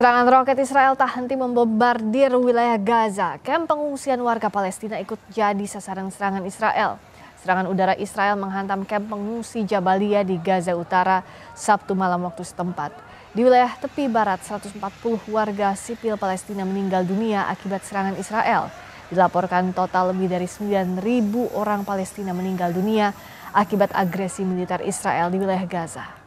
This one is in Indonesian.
Serangan roket Israel tak henti membombardir wilayah Gaza. Kamp pengungsian warga Palestina ikut jadi sasaran serangan Israel. Serangan udara Israel menghantam kamp pengungsi Jabalia di Gaza Utara Sabtu malam waktu setempat. Di wilayah tepi barat, 140 warga sipil Palestina meninggal dunia akibat serangan Israel. Dilaporkan total lebih dari 9.000 orang Palestina meninggal dunia akibat agresi militer Israel di wilayah Gaza.